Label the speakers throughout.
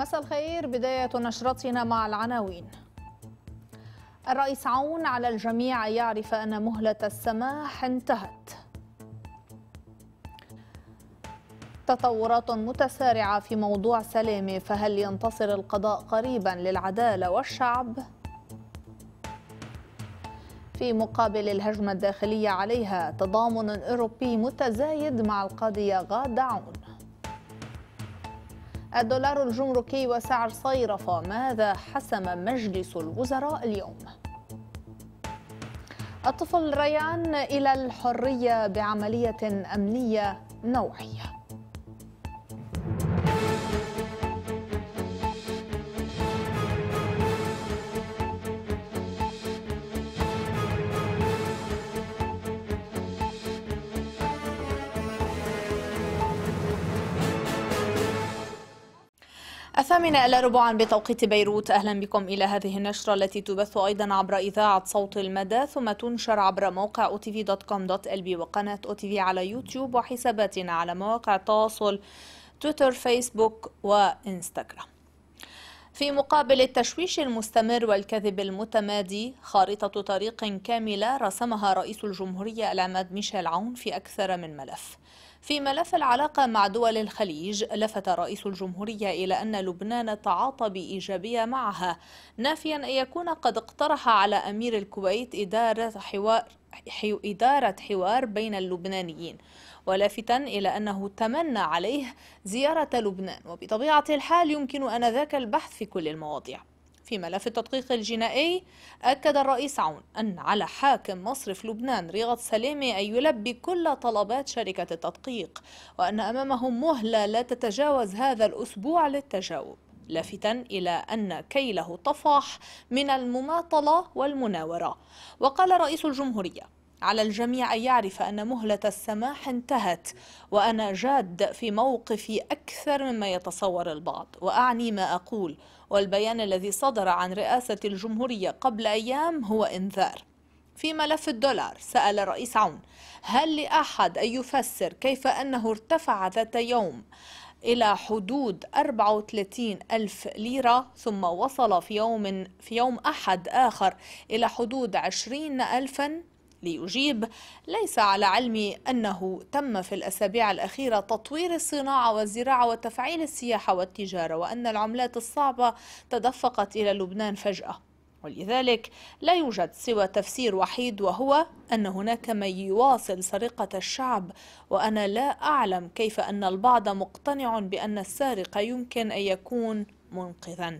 Speaker 1: مساء الخير بداية نشرتنا مع العناوين الرئيس عون على الجميع يعرف أن مهلة السماح انتهت تطورات متسارعة في موضوع سلامة فهل ينتصر القضاء قريبا للعدالة والشعب؟ في مقابل الهجمة الداخلية عليها تضامن أوروبي متزايد مع القاضية غادة عون الدولار الجمركي وسعر صيرفة ماذا حسم مجلس الوزراء اليوم؟ الطفل ريان إلى الحرية بعملية أمنية نوعية الثامنة إلى ربعا بتوقيت بيروت أهلا بكم إلى هذه النشرة التي تبث أيضا عبر إذاعة صوت المدى ثم تنشر عبر موقع otv.com.lb وقناة otv على يوتيوب وحساباتنا على مواقع التواصل تويتر فيسبوك وإنستغرام في مقابل التشويش المستمر والكذب المتمادي خارطة طريق كاملة رسمها رئيس الجمهورية العماد ميشيل عون في أكثر من ملف في ملف العلاقة مع دول الخليج لفت رئيس الجمهورية إلى أن لبنان تعاطى بإيجابية معها نافيا أن يكون قد اقترح على أمير الكويت إدارة حوار إدارة حوار بين اللبنانيين ولافتا إلى أنه تمنى عليه زيارة لبنان وبطبيعة الحال يمكن أنذاك البحث في كل المواضيع في ملف التدقيق الجنائي أكد الرئيس عون أن على حاكم مصرف لبنان رياض سلامي أن يلبي كل طلبات شركة التدقيق وأن أمامهم مهلة لا تتجاوز هذا الأسبوع للتجاوب لافتا إلى أن كيله طفح من المماطلة والمناورة وقال رئيس الجمهورية على الجميع أن يعرف أن مهلة السماح انتهت وأنا جاد في موقفي أكثر مما يتصور البعض وأعني ما أقول والبيان الذي صدر عن رئاسة الجمهورية قبل أيام هو إنذار في ملف الدولار سأل رئيس عون هل لأحد أن يفسر كيف أنه ارتفع ذات يوم إلى حدود 34 ألف ليرة ثم وصل في يوم, في يوم أحد آخر إلى حدود 20 ألفا ليجيب ليس على علم أنه تم في الأسابيع الأخيرة تطوير الصناعة والزراعة وتفعيل السياحة والتجارة وأن العملات الصعبة تدفقت إلى لبنان فجأة ولذلك لا يوجد سوى تفسير وحيد وهو أن هناك من يواصل سرقة الشعب وأنا لا أعلم كيف أن البعض مقتنع بأن السارق يمكن أن يكون منقذا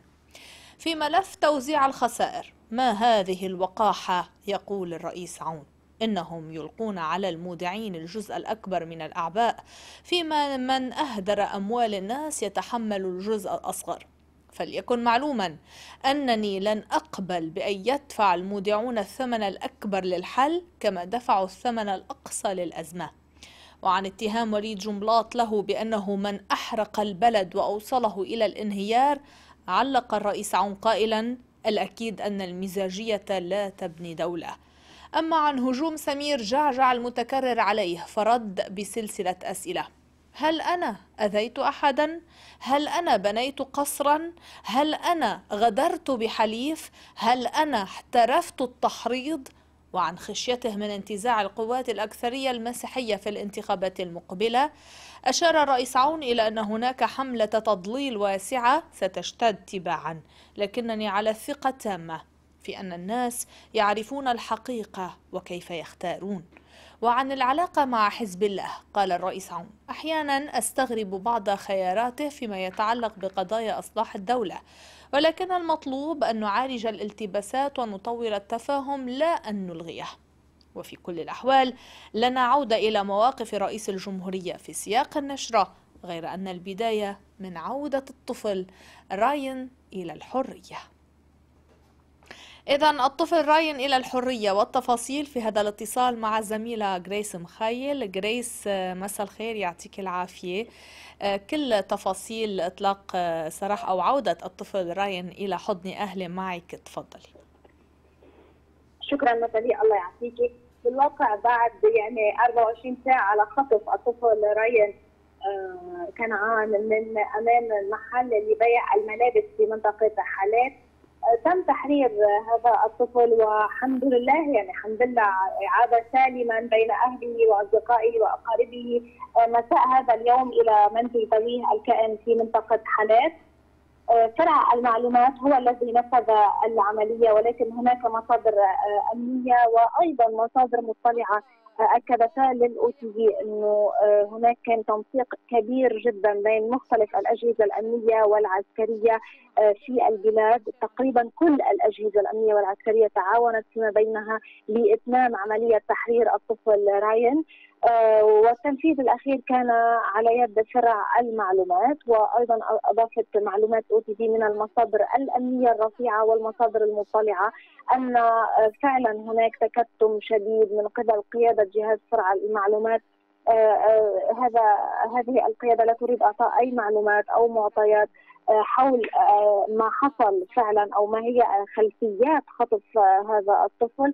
Speaker 1: في ملف توزيع الخسائر ما هذه الوقاحة يقول الرئيس عون إنهم يلقون على المودعين الجزء الأكبر من الأعباء فيما من أهدر أموال الناس يتحمل الجزء الأصغر فليكن معلوما أنني لن أقبل بأن يدفع المودعون الثمن الأكبر للحل كما دفعوا الثمن الأقصى للأزمة وعن اتهام وليد جنبلاط له بأنه من أحرق البلد وأوصله إلى الانهيار علق الرئيس عون قائلا الأكيد أن المزاجية لا تبني دولة أما عن هجوم سمير جعجع المتكرر عليه فرد بسلسلة أسئلة هل أنا أذيت أحدا؟ هل أنا بنيت قصرا؟ هل أنا غدرت بحليف؟ هل أنا احترفت التحريض؟ وعن خشيته من انتزاع القوات الأكثرية المسيحية في الانتخابات المقبلة أشار الرئيس عون إلى أن هناك حملة تضليل واسعة ستشتد تباعا لكنني على ثقة تامة في أن الناس يعرفون الحقيقة وكيف يختارون وعن العلاقة مع حزب الله قال الرئيس عون أحيانا أستغرب بعض خياراته فيما يتعلق بقضايا إصلاح الدولة ولكن المطلوب أن نعالج الالتباسات ونطور التفاهم لا أن نلغيه وفي كل الأحوال لن نعود إلى مواقف رئيس الجمهورية في سياق النشرة غير أن البداية من عودة الطفل راين إلى الحرية إذا الطفل راين إلى الحرية والتفاصيل في هذا الاتصال مع الزميلة غريس مخيل غريس آه، مساء الخير يعطيك العافية آه، كل تفاصيل إطلاق آه، سراح أو عودة الطفل راين إلى حضن أهله معك تفضلي
Speaker 2: شكرا مثلي الله يعطيكي بالواقع بعد يعني 24 ساعة على خطف الطفل راين كنعان من أمام المحل اللي بيع الملابس في منطقة حالات تم تحرير هذا الطفل والحمد لله يعني الحمد لله عاد سالما بين اهله واصدقائه واقاربه مساء هذا اليوم الى منزل بنيه الكائن في منطقه حالات فرع المعلومات هو الذي نفذ العمليه ولكن هناك مصادر امنيه وايضا مصادر مطلعه اكدتا للاو تي في انه آه، هناك كان تنسيق كبير جدا بين مختلف الاجهزه الامنيه والعسكريه آه، في البلاد تقريبا كل الاجهزه الامنيه والعسكريه تعاونت فيما بينها لاتمام عمليه تحرير الطفل راين آه، والتنفيذ الأخير كان على يد شرع المعلومات وأيضا أضافت معلومات أو تي من المصادر الأمنية الرفيعة والمصادر المطلعة أن آه، فعلا هناك تكتم شديد من قبل قيادة جهاز فرع المعلومات آه، هذا هذه القياده لا تريد اعطاء اي معلومات او معطيات آه، حول آه، ما حصل فعلا او ما هي خلفيات خطف آه، هذا الطفل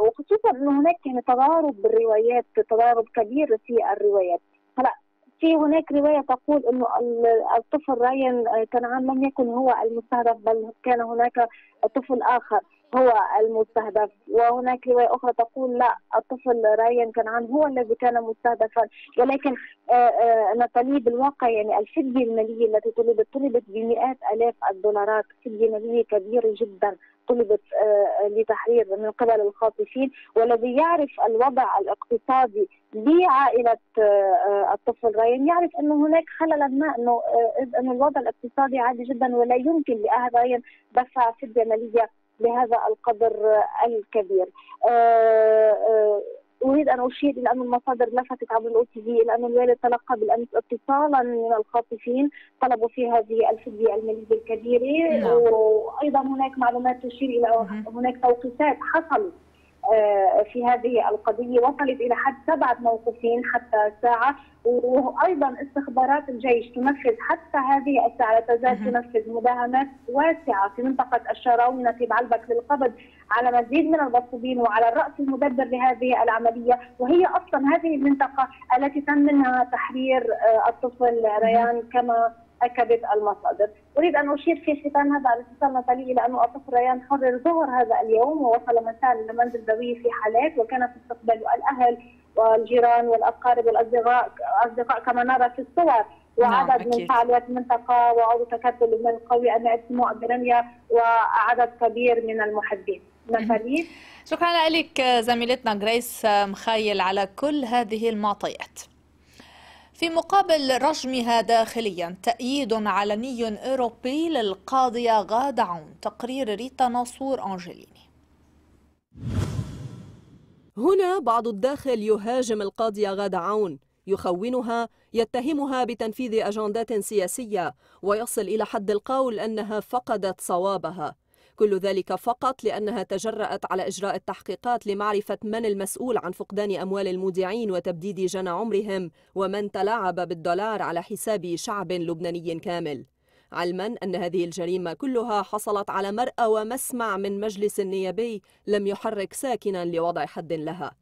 Speaker 2: وخصوصا انه هناك يعني تضارب بالروايات تضارب كبير في الروايات هلا في هناك روايه تقول انه الطفل راين كنعان لم يكن هو المستهدف بل كان هناك طفل اخر هو المستهدف وهناك رواية أخرى تقول لا الطفل كان كنعان هو الذي كان مستهدفا ولكن آه، آه، نتالي بالواقع يعني الفدية المالية التي طلبت طلبت بمئات آلاف الدولارات فدية مالية كبيرة جدا طلبت آه، لتحرير من قبل الخاطفين والذي يعرف الوضع الاقتصادي لعائلة الطفل رايان يعرف أنه هناك خللا ما أنه الوضع الاقتصادي عادي جدا ولا يمكن لأهل رايان دفع فدية مالية بهذا القدر الكبير آه، آه، اريد ان اشير الى ان المصادر لفتت عبر الاو تي في الى ان الوالد تلقى بالامس اتصالا من الخاطفين طلبوا فيه هذه الفديه الماليه الكبيره نعم. وايضا هناك معلومات تشير الى هناك توقيفات حصلت آه، في هذه القضية وصلت إلى حد سبعة موقفين حتى الساعة وأيضا استخبارات الجيش تنفذ حتى هذه الساعة لا تزال تنفذ مداهمات واسعة في منطقة الشراونة في بعلبك للقبض على مزيد من المصابين وعلى الرأس المدبر لهذه العملية وهي أصلا هذه المنطقة التي تم منها تحرير آه، الطفل ريان كما اكدت المصادر. اريد ان اشير في ختام هذا الاتصال نتالي الى انه الطفل ريان حرر ظهر هذا اليوم ووصل مساء الى منزل ذويه في حالات وكان في استقبال الاهل والجيران والاقارب والاصدقاء اصدقاء كما نرى في الصور نعم، وعدد نعم من فعاليات المنطقه وعضو تكتل من قوي امام اسمه الدرميه وعدد كبير من المحبين. نتالي
Speaker 1: شكرا لك زميلتنا جريس مخايل على كل هذه المعطيات. في مقابل رجمها داخليا تأييد علني أوروبي للقاضية غاد عون تقرير ريتا ناصور أنجليني
Speaker 3: هنا بعض الداخل يهاجم القاضية غاد عون يخونها يتهمها بتنفيذ أجندات سياسية ويصل إلى حد القول أنها فقدت صوابها كل ذلك فقط لأنها تجرأت على إجراء التحقيقات لمعرفة من المسؤول عن فقدان أموال المودعين وتبديد جنى عمرهم ومن تلاعب بالدولار على حساب شعب لبناني كامل علما أن هذه الجريمة كلها حصلت على مرأى ومسمع من مجلس نيابي لم يحرك ساكنا لوضع حد لها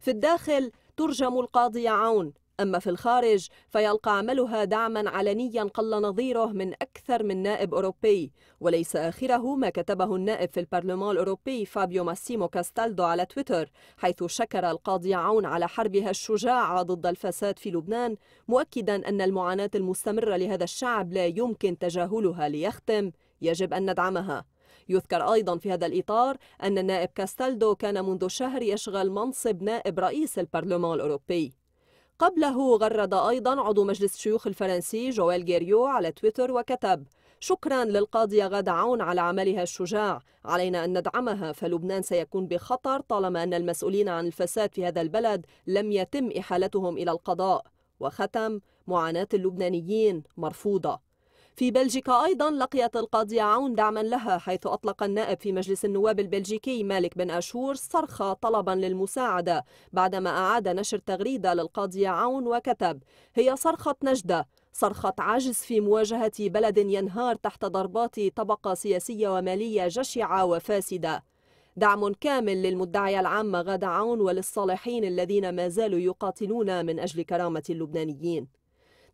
Speaker 3: في الداخل ترجم القاضي عون أما في الخارج فيلقى عملها دعما علنيا قل نظيره من أكثر من نائب أوروبي وليس آخره ما كتبه النائب في البرلمان الأوروبي فابيو ماسيمو كاستالدو على تويتر حيث شكر القاضي عون على حربها الشجاعة ضد الفساد في لبنان مؤكدا أن المعاناة المستمرة لهذا الشعب لا يمكن تجاهلها ليختم يجب أن ندعمها يذكر أيضا في هذا الإطار أن النائب كاستالدو كان منذ شهر يشغل منصب نائب رئيس البرلمان الأوروبي قبله غرد أيضا عضو مجلس الشيوخ الفرنسي جويل جيريو على تويتر وكتب شكرا للقاضية غادة عون على عملها الشجاع علينا أن ندعمها فلبنان سيكون بخطر طالما أن المسؤولين عن الفساد في هذا البلد لم يتم إحالتهم إلى القضاء وختم معاناة اللبنانيين مرفوضة في بلجيكا أيضا لقيت القاضية عون دعما لها حيث أطلق النائب في مجلس النواب البلجيكي مالك بن أشور صرخة طلبا للمساعدة بعدما أعاد نشر تغريدة للقاضية عون وكتب هي صرخة نجدة صرخة عجز في مواجهة بلد ينهار تحت ضربات طبقة سياسية ومالية جشعة وفاسدة دعم كامل للمدعية العامة غادة عون وللصالحين الذين ما زالوا يقاتلون من أجل كرامة اللبنانيين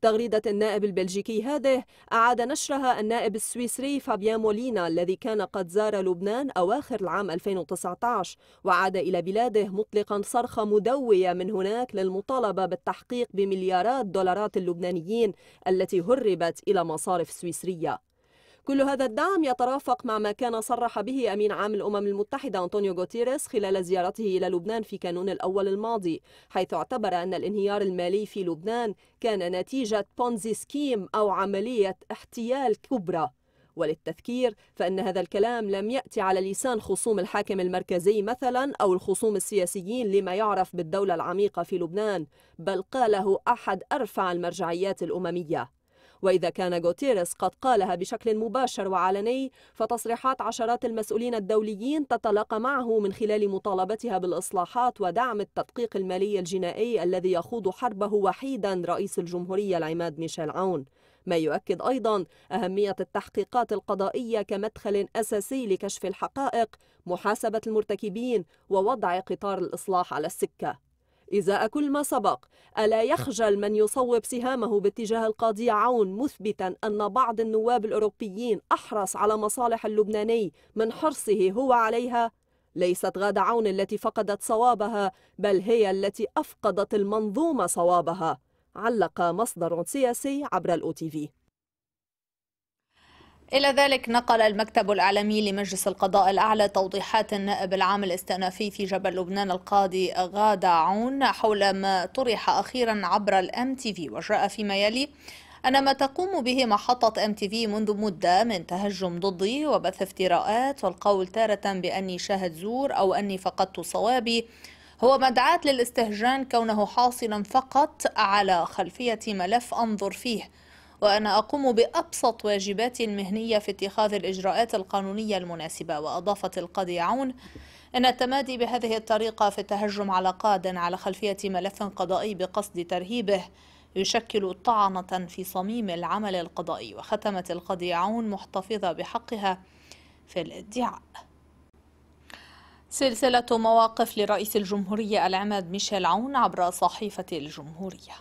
Speaker 3: تغريدة النائب البلجيكي هذه أعاد نشرها النائب السويسري فابيان مولينا الذي كان قد زار لبنان أواخر العام 2019 وعاد إلى بلاده مطلقا صرخة مدوية من هناك للمطالبة بالتحقيق بمليارات دولارات اللبنانيين التي هربت إلى مصارف سويسرية كل هذا الدعم يترافق مع ما كان صرح به أمين عام الأمم المتحدة أنطونيو غوتيريس خلال زيارته إلى لبنان في كانون الأول الماضي حيث اعتبر أن الانهيار المالي في لبنان كان نتيجة بونزي سكيم أو عملية احتيال كبرى وللتذكير فإن هذا الكلام لم يأتي على لسان خصوم الحاكم المركزي مثلا أو الخصوم السياسيين لما يعرف بالدولة العميقة في لبنان بل قاله أحد أرفع المرجعيات الأممية وإذا كان غوتيريس قد قالها بشكل مباشر وعلني فتصريحات عشرات المسؤولين الدوليين تتلاقى معه من خلال مطالبتها بالإصلاحات ودعم التدقيق المالي الجنائي الذي يخوض حربه وحيدا رئيس الجمهورية العماد ميشيل عون ما يؤكد أيضا أهمية التحقيقات القضائية كمدخل أساسي لكشف الحقائق محاسبة المرتكبين ووضع قطار الإصلاح على السكة إزاء كل ما سبق ألا يخجل من يصوب سهامه باتجاه القاضي عون مثبتا أن بعض النواب الأوروبيين أحرص على مصالح اللبناني من حرصه هو عليها ليست غادة عون التي فقدت صوابها بل هي التي أفقدت المنظومة صوابها علق مصدر سياسي عبر الأو تي في إلى ذلك نقل المكتب
Speaker 1: الإعلامي لمجلس القضاء الأعلى توضيحات النائب العام الاستئنافي في جبل لبنان القاضي غادة عون حول ما طرح أخيرا عبر الام تي في وجاء فيما يلي أن ما تقوم به محطة ام تي في منذ مدة من تهجم ضدي وبث افتراءات والقول تارة بأني شاهد زور أو أني فقدت صوابي هو مدعاة للاستهجان كونه حاصلا فقط على خلفية ملف أنظر فيه وأنا أقوم بأبسط واجباتي المهنية في اتخاذ الإجراءات القانونية المناسبة وأضافت القاضي عون إن التمادي بهذه الطريقة في التهجم على قاد على خلفية ملف قضائي بقصد ترهيبه يشكل طعنة في صميم العمل القضائي وختمت القاضي عون محتفظة بحقها في الادعاء سلسلة مواقف لرئيس الجمهورية العماد ميشيل عون عبر صحيفة الجمهورية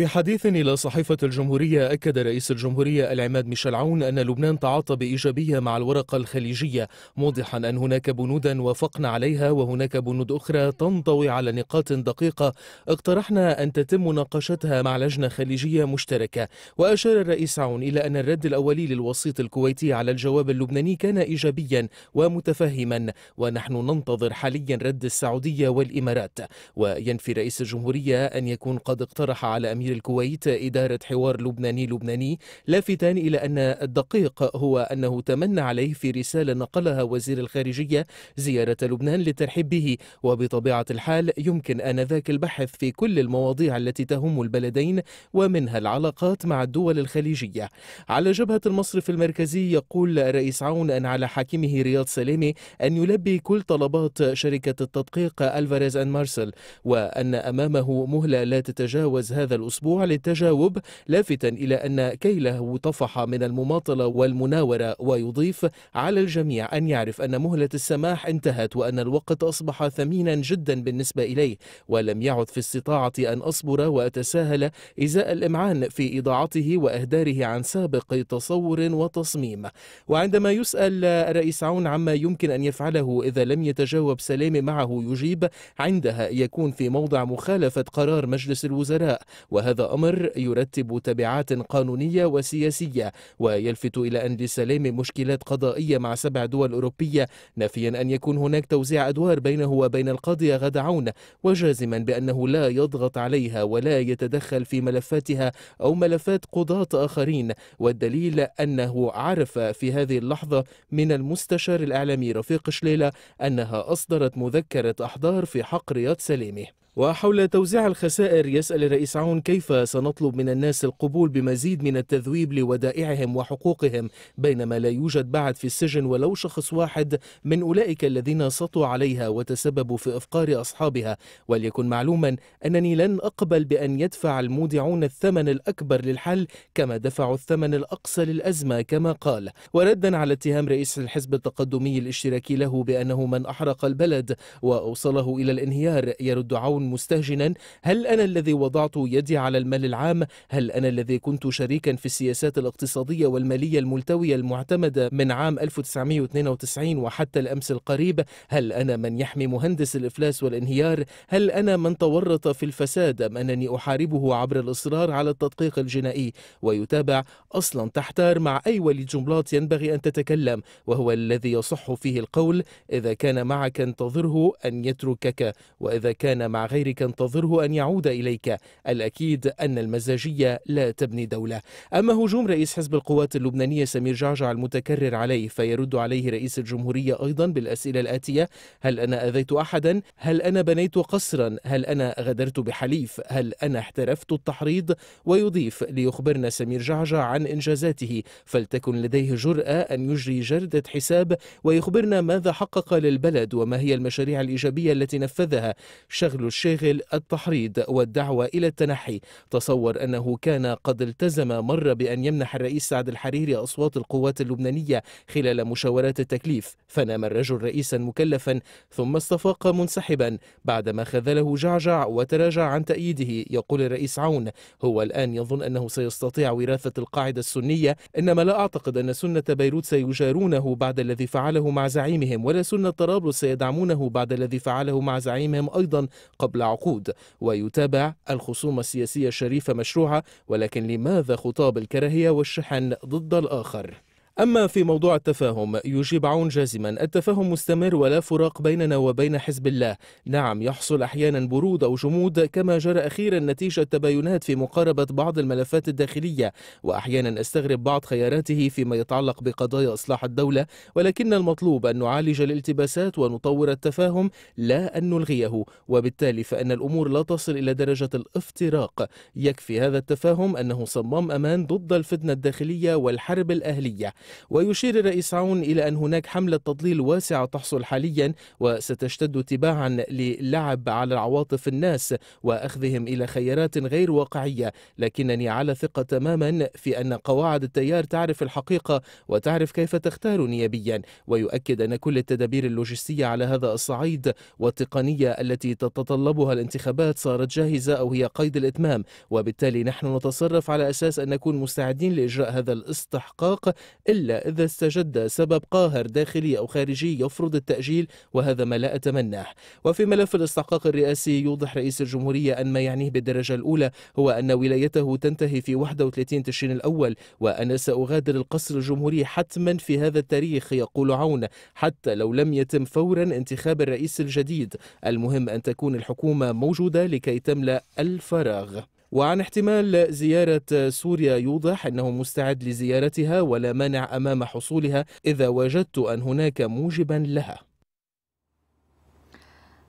Speaker 4: في حديث إلى صحيفة الجمهورية أكد رئيس الجمهورية العماد ميشيل عون أن لبنان تعاطى بإيجابية مع الورقة الخليجية موضحا أن هناك بنودا وافقنا عليها وهناك بنود أخرى تنطوي على نقاط دقيقة اقترحنا أن تتم مناقشتها مع لجنة خليجية مشتركة وأشار الرئيس عون إلى أن الرد الأولي للوسيط الكويتي على الجواب اللبناني كان إيجابيا ومتفهما ونحن ننتظر حاليا رد السعودية والإمارات وينفي رئيس الجمهورية أن يكون قد اقترح على أمير إلى الكويت إدارة حوار لبناني لبناني لافتا إلى أن الدقيق هو أنه تمنى عليه في رسالة نقلها وزير الخارجية زيارة لبنان للترحيب به وبطبيعة الحال يمكن آنذاك البحث في كل المواضيع التي تهم البلدين ومنها العلاقات مع الدول الخليجية على جبهة المصرف المركزي يقول رئيس عون أن على حاكمه رياض سليمي أن يلبي كل طلبات شركة التدقيق ألفاريز أن مارسل وأن أمامه مهلة لا تتجاوز هذا الأسبوع أسبوع للتجاوب لافتا إلى أن كيله طفح من المماطلة والمناورة ويضيف على الجميع أن يعرف أن مهلة السماح انتهت وأن الوقت أصبح ثمينا جدا بالنسبة إليه ولم يعد في استطاعتي أن أصبر وأتساهل إزاء الإمعان في إضاعته وأهداره عن سابق تصور وتصميم وعندما يسأل رئيس عون عما يمكن أن يفعله إذا لم يتجاوب سلامة معه يجيب عندها يكون في موضع مخالفة قرار مجلس الوزراء و وهذا أمر يرتب تبعات قانونية وسياسية ويلفت إلى أن لسلام مشكلات قضائية مع سبع دول أوروبية نافيا أن يكون هناك توزيع أدوار بينه وبين القاضية غدعون عون وجازما بأنه لا يضغط عليها ولا يتدخل في ملفاتها أو ملفات قضاة آخرين والدليل أنه عرف في هذه اللحظة من المستشار الإعلامي رفيق شليلة أنها أصدرت مذكرة أحضار في حق رياض سليمي وحول توزيع الخسائر يسأل الرئيس عون كيف سنطلب من الناس القبول بمزيد من التذويب لودائعهم وحقوقهم بينما لا يوجد بعد في السجن ولو شخص واحد من أولئك الذين سطوا عليها وتسببوا في إفقار أصحابها وليكن معلوما أنني لن أقبل بأن يدفع المودعون الثمن الأكبر للحل كما دفعوا الثمن الأقصى للأزمة كما قال وردا على اتهام رئيس الحزب التقدمي الاشتراكي له بأنه من أحرق البلد وأوصله إلى الانهيار يرد عون مستهجنا هل أنا الذي وضعت يدي على المال العام؟ هل أنا الذي كنت شريكا في السياسات الاقتصادية والمالية الملتوية المعتمدة من عام 1992 وحتى الأمس القريب؟ هل أنا من يحمي مهندس الإفلاس والانهيار؟ هل أنا من تورط في الفساد أم أنني أحاربه عبر الإصرار على التدقيق الجنائي؟ ويتابع أصلا تحتار مع أي ولي جملات ينبغي أن تتكلم وهو الذي يصح فيه القول إذا كان معك انتظره أن يتركك وإذا كان مع غيرك انتظره أن يعود إليك الأكيد أن المزاجية لا تبني دولة أما هجوم رئيس حزب القوات اللبنانية سمير جعجع المتكرر عليه فيرد عليه رئيس الجمهورية أيضا بالأسئلة الآتية هل أنا أذيت أحدا؟ هل أنا بنيت قصرا؟ هل أنا غدرت بحليف؟ هل أنا احترفت التحريض؟ ويضيف ليخبرنا سمير جعجع عن إنجازاته فلتكن لديه جرأة أن يجري جردة حساب ويخبرنا ماذا حقق للبلد وما هي المشاريع الإيجابية التي نفذها شغل الشاغل التحريض والدعوة إلى التنحي تصور أنه كان قد التزم مرة بأن يمنح الرئيس سعد الحريري أصوات القوات اللبنانية خلال مشاورات التكليف فنام الرجل رئيسا مكلفا ثم استفاق منسحبا بعدما خذله جعجع وتراجع عن تأييده يقول الرئيس عون هو الآن يظن أنه سيستطيع وراثة القاعدة السنية إنما لا أعتقد أن سنة بيروت سيجارونه بعد الذي فعله مع زعيمهم ولا سنة طرابلس سيدعمونه بعد الذي فعله مع زعيمهم أيضا قبل قبل عقود ويتابع الخصومة السياسية الشريفة مشروعة ولكن لماذا خطاب الكراهية والشحن ضد الآخر؟ أما في موضوع التفاهم يجيب عون جازما التفاهم مستمر ولا فراق بيننا وبين حزب الله نعم يحصل أحيانا برود أو جمود كما جرى أخيرا نتيجة تباينات في مقاربة بعض الملفات الداخلية وأحيانا أستغرب بعض خياراته فيما يتعلق بقضايا إصلاح الدولة ولكن المطلوب أن نعالج الالتباسات ونطور التفاهم لا أن نلغيه وبالتالي فإن الأمور لا تصل إلى درجة الافتراق يكفي هذا التفاهم أنه صمام أمان ضد الفتنة الداخلية والحرب الأهلية ويشير الرئيس عون إلى أن هناك حملة تضليل واسعة تحصل حاليا وستشتد تباعا للعب على عواطف الناس وأخذهم إلى خيارات غير واقعية لكنني على ثقة تماما في أن قواعد التيار تعرف الحقيقة وتعرف كيف تختار نيابيا ويؤكد أن كل التدابير اللوجستية على هذا الصعيد والتقنية التي تتطلبها الانتخابات صارت جاهزة أو هي قيد الإتمام وبالتالي نحن نتصرف على أساس أن نكون مستعدين لإجراء هذا الاستحقاق إلا إلا إذا استجد سبب قاهر داخلي أو خارجي يفرض التأجيل وهذا ما لا أتمناه وفي ملف الاستحقاق الرئاسي يوضح رئيس الجمهورية أن ما يعنيه بالدرجة الأولى هو أن ولايته تنتهي في 31 تشرين الأول وأنا سأغادر القصر الجمهوري حتما في هذا التاريخ يقول عون حتى لو لم يتم فورا انتخاب الرئيس الجديد المهم أن تكون الحكومة موجودة لكي تملأ الفراغ وعن احتمال زيارة سوريا يوضح أنه مستعد لزيارتها ولا مانع أمام حصولها إذا وجدت أن هناك موجبا لها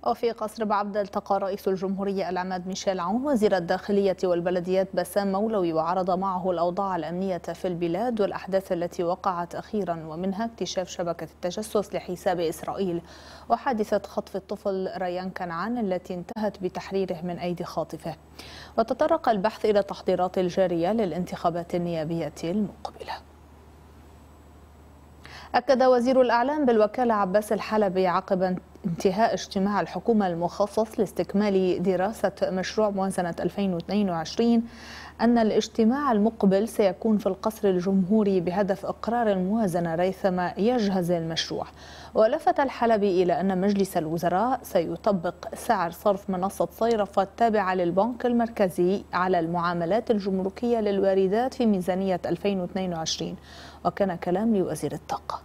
Speaker 1: وفي قصر بعبد التقى رئيس الجمهورية العماد ميشيل عون وزير الداخلية والبلديات بسام مولوي وعرض معه الأوضاع الأمنية في البلاد والأحداث التي وقعت أخيرا ومنها اكتشاف شبكة التجسس لحساب إسرائيل وحادثة خطف الطفل ريان كنعان التي انتهت بتحريره من أيدي خاطفه وتطرق البحث إلى التحضيرات الجارية للانتخابات النيابية المقبلة أكد وزير الأعلام بالوكالة عباس الحلبي عقب انتهاء اجتماع الحكومة المخصص لاستكمال دراسة مشروع موازنة 2022 أن الاجتماع المقبل سيكون في القصر الجمهوري بهدف إقرار الموازنة ريثما يجهز المشروع ولفت الحلبي إلى أن مجلس الوزراء سيطبق سعر صرف منصة صيرفة التابعة للبنك المركزي على المعاملات الجمركية للواردات في ميزانية 2022 وكان كلام لوزير الطاقة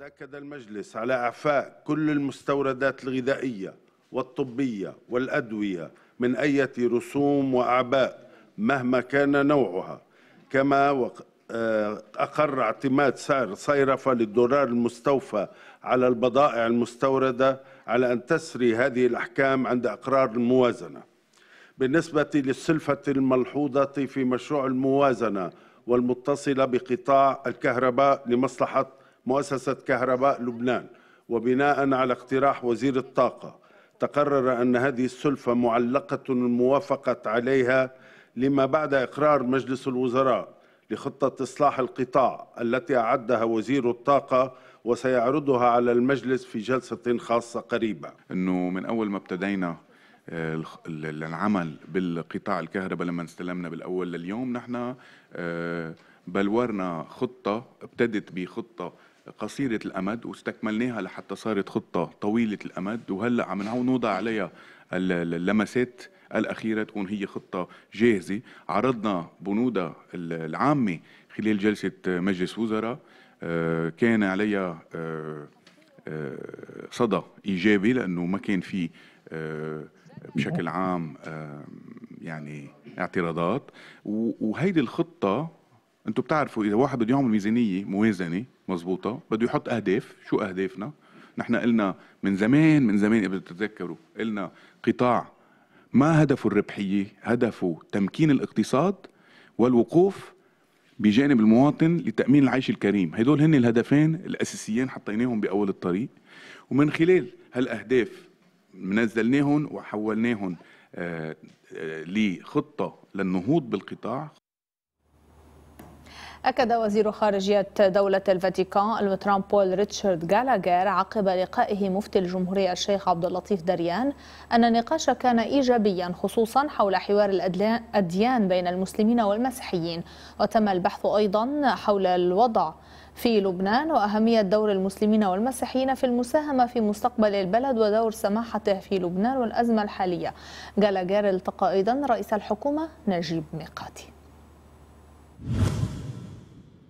Speaker 5: وقد أكد المجلس على إعفاء كل المستوردات الغذائية والطبية والأدوية من أي رسوم وأعباء مهما كان نوعها كما آه، أقر اعتماد سعر صيرفة للدولار المستوفى على البضائع المستوردة على أن تسري هذه الأحكام عند إقرار الموازنة بالنسبة للسلفة الملحوظة في مشروع الموازنة والمتصلة بقطاع الكهرباء لمصلحة مؤسسة كهرباء لبنان وبناء على اقتراح وزير الطاقة تقرر أن هذه السلفة معلقة الموافقة عليها لما بعد إقرار مجلس الوزراء لخطة إصلاح القطاع التي أعدها وزير الطاقة وسيعرضها على المجلس في جلسة خاصة قريبة أنه من أول ما ابتدينا آه، العمل بالقطاع الكهرباء لما استلمنا بالأول لليوم نحن آه، بلورنا خطة ابتدت بخطة قصيرة الأمد واستكملناها لحتى صارت خطة طويلة الأمد وهلأ عم نوضع عليها اللمسات الأخيرة تكون هي خطة جاهزة عرضنا بنودها العامة خلال جلسة مجلس وزراء آه، كان عليها آه، آه، صدى إيجابي لأنه ما كان في بشكل عام يعني اعتراضات وهيدي الخطة انتم بتعرفوا اذا واحد بده يعمل ميزانيه موازنه مزبوطه بده يحط اهداف شو اهدافنا نحن قلنا من زمان من زمان اذا بتتذكروا قلنا قطاع ما هدفه الربحيه هدفه تمكين الاقتصاد والوقوف بجانب المواطن لتامين العيش الكريم هدول هن الهدفين الاساسيين حطيناهم باول الطريق ومن خلال هالاهداف نزلناهم وحولناهم آه، آه، لخطه للنهوض بالقطاع
Speaker 1: أكد وزير خارجية دولة الفاتيكان الوتران بول ريتشارد جالاجير عقب لقائه مفتي الجمهورية الشيخ عبد اللطيف دريان أن النقاش كان إيجابيا خصوصا حول حوار الأديان بين المسلمين والمسيحيين وتم البحث أيضا حول الوضع في لبنان وأهمية دور المسلمين والمسيحيين في المساهمة في مستقبل البلد ودور سماحته في لبنان والأزمة الحالية جالاجير التقى أيضا رئيس الحكومة نجيب ميقاتي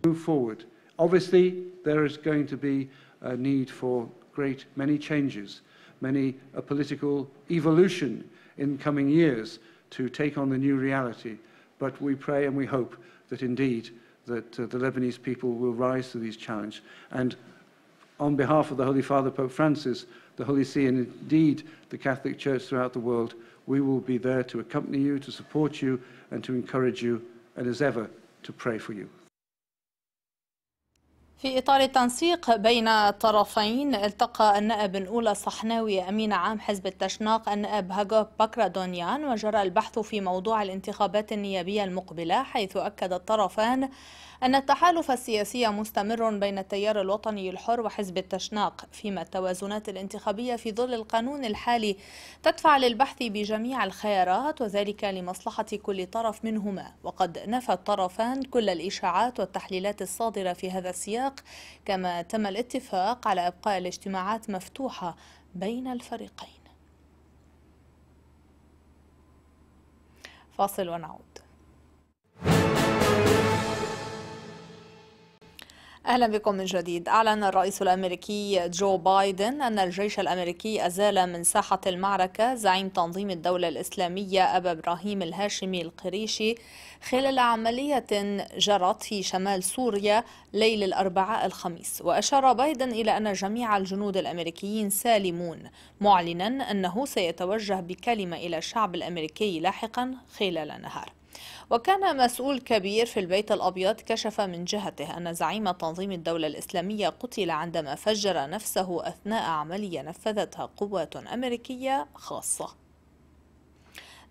Speaker 5: move forward. Obviously, there is going to be a need for great many changes, many a political evolution in coming years to take on the new reality. But we pray and we hope that indeed that uh, the Lebanese people will rise to these challenges. And on behalf of the Holy Father, Pope Francis, the Holy See, and indeed the Catholic Church throughout the world, we will be there to accompany you, to support you, and to encourage you, and as ever, to pray for you.
Speaker 1: في إطار التنسيق بين الطرفين التقى النائب الأولى صحناوي أمين عام حزب التشناق النائب هاجوب بكرادونيان وجرى البحث في موضوع الانتخابات النيابية المقبلة حيث أكد الطرفان أن التحالف السياسي مستمر بين التيار الوطني الحر وحزب التشناق فيما التوازنات الانتخابية في ظل القانون الحالي تدفع للبحث بجميع الخيارات وذلك لمصلحة كل طرف منهما وقد نفى الطرفان كل الإشاعات والتحليلات الصادرة في هذا السياق كما تم الاتفاق على إبقاء الاجتماعات مفتوحة بين الفريقين فاصل ونعود أهلا بكم من جديد أعلن الرئيس الأمريكي جو بايدن أن الجيش الأمريكي أزال من ساحة المعركة زعيم تنظيم الدولة الإسلامية أبا إبراهيم الهاشمي القريشي خلال عملية جرت في شمال سوريا ليل الأربعاء الخميس وأشار بايدن إلى أن جميع الجنود الأمريكيين سالمون معلنا أنه سيتوجه بكلمة إلى الشعب الأمريكي لاحقا خلال نهار وكان مسؤول كبير في البيت الأبيض كشف من جهته أن زعيم تنظيم الدولة الإسلامية قتل عندما فجر نفسه أثناء عملية نفذتها قوات أمريكية خاصة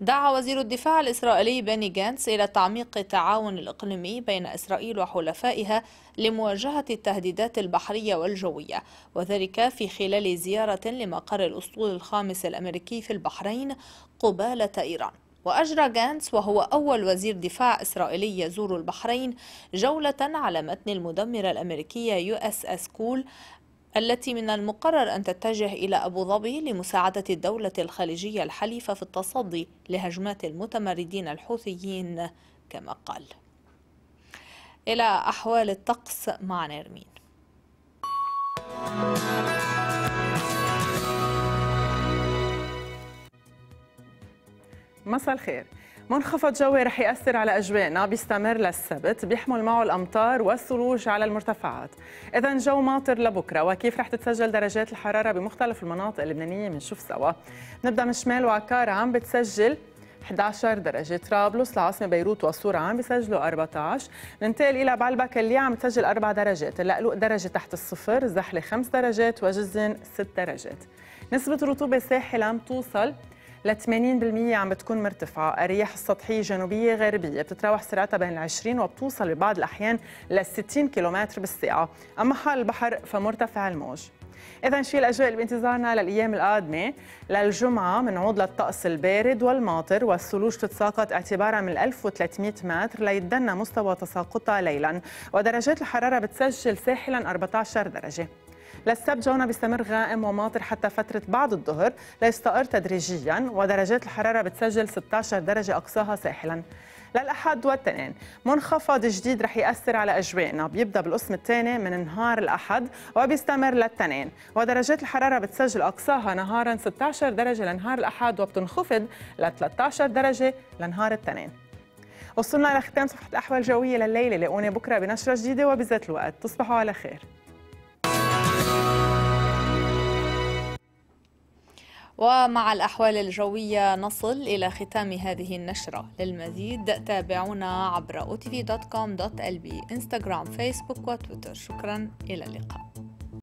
Speaker 1: دعا وزير الدفاع الإسرائيلي بني جانس إلى تعميق التعاون الإقليمي بين إسرائيل وحلفائها لمواجهة التهديدات البحرية والجوية وذلك في خلال زيارة لمقر الأسطول الخامس الأمريكي في البحرين قبالة إيران وأجرى جانس وهو أول وزير دفاع إسرائيلي يزور البحرين جولة على متن المدمرة الأمريكية يو اس اس كول التي من المقرر أن تتجه إلى أبو ظبي لمساعدة الدولة الخليجية الحليفة في التصدي لهجمات المتمردين الحوثيين كما قال إلى أحوال الطقس مع you.
Speaker 6: مساء الخير منخفض جوي رح يأثر على أجواءنا بيستمر للسبت بيحمل معه الأمطار والثلوج على المرتفعات إذا جو ماطر لبكرة وكيف رح تتسجل درجات الحرارة بمختلف المناطق اللبنانية بنشوف سوا نبدأ من شمال وعكار عم بتسجل 11 درجة طرابلس العاصمة بيروت والصورة عم بيسجلوا 14 ننتقل إلى بعلبك اللي عم تسجل 4 درجات اللقلوق درجة تحت الصفر الزحلة 5 درجات وجزن 6 درجات نسبة رطوبة الساحل عم توصل ل 80% عم بتكون مرتفعه، الرياح السطحيه جنوبيه غربيه بتتراوح سرعتها بين ال 20 وبتوصل ببعض الاحيان لل 60 كيلومتر بالساعه، اما حال البحر فمرتفع الموج. إذا شي الأجواء اللي بانتظارنا للأيام القادمة للجمعة منعود للطقس البارد والماطر والثلوج تتساقط اعتبارا من 1300 متر ليتدنى مستوى تساقطها ليلا ودرجات الحرارة بتسجل ساحلا 14 درجة للسبت جونا بيستمر غائم وماطر حتى فترة بعد الظهر ليستقر تدريجيا ودرجات الحرارة بتسجل 16 درجة أقصاها ساحلا للأحد والتنين منخفض جديد رح يأثر على أجوائنا بيبدأ بالقسم الثاني من نهار الأحد وبيستمر للتنين ودرجات الحرارة بتسجل أقصاها نهارا 16 درجة لنهار الأحد وبتنخفض ل 13 درجة لنهار التنين وصلنا لختام صفحة الأحوال الجوية لليلة لقوني بكرة بنشرة جديدة وبذات الوقت تصبحوا على خير
Speaker 1: ومع الأحوال الجوية نصل إلى ختام هذه النشرة للمزيد تابعونا عبر otv.com.lb انستغرام فيسبوك وتويتر شكرا إلى
Speaker 2: اللقاء